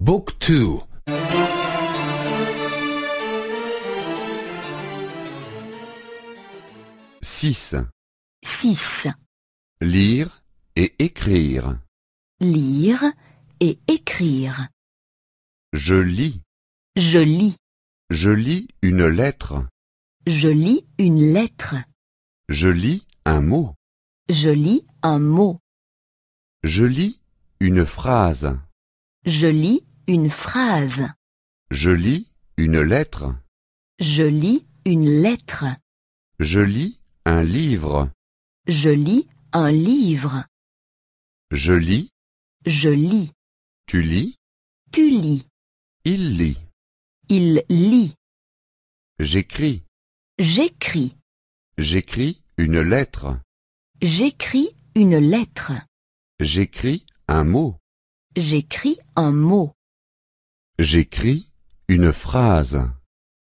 Book 2 6. 6. Lire et écrire. Lire et écrire. Je lis. Je lis. Je lis une lettre. Je lis une lettre. Je lis un mot. Je lis un mot. Je lis une phrase. Je lis une phrase. Je lis une lettre. Je lis une lettre. Je lis un livre. Je lis un livre. Je lis. Je lis. Tu lis. Tu lis. Il lit. Il lit. J'écris. J'écris. J'écris une lettre. J'écris une lettre. J'écris un mot. J'écris un mot. J'écris une phrase.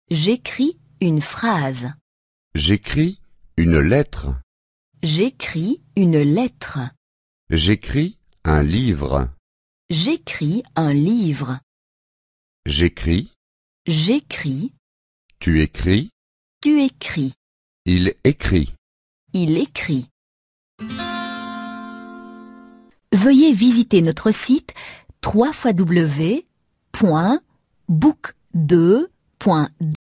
J'écris une phrase. J'écris une lettre. J'écris une lettre. J'écris un livre. J'écris un livre. J'écris. J'écris. Tu écris. Tu écris. Il écrit. Il écrit veuillez visiter notre site www.book2.de